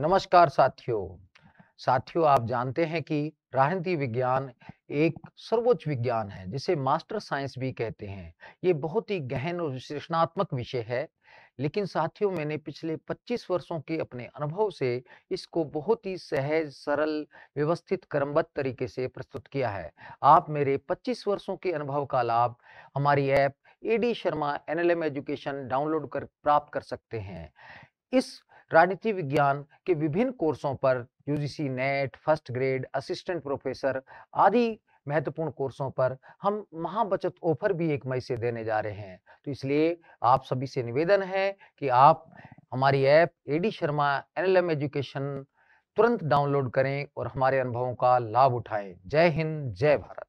नमस्कार साथियों साथियों आप जानते हैं कि राजनीति विज्ञान एक सर्वोच्च विज्ञान है जिसे मास्टर साइंस भी कहते हैं ये बहुत ही गहन और विश्लेषणात्मक विषय है लेकिन साथियों मैंने पिछले 25 वर्षों के अपने अनुभव से इसको बहुत ही सहज सरल व्यवस्थित क्रमबद्ध तरीके से प्रस्तुत किया है आप मेरे 25 वर्षों के अनुभव का लाभ हमारी app AD Sharma NLM education download कर प्राप्त कर सकते हैं इस राजनीति विज्ञान के विभिन्न कोर्सों पर UGC NET first grade assistant professor आदि महत्वपूर्ण कोर्सों पर हम महाबचत ऑफर भी एक मई से देने जा रहे हैं तो इसलिए आप सभी से निवेदन है कि आप हमारी app AD Sharma NLM education तुरंत डाउनलोड करें और हमारे अनुभवों का लाभ उठाएं जय हिंद जय भारत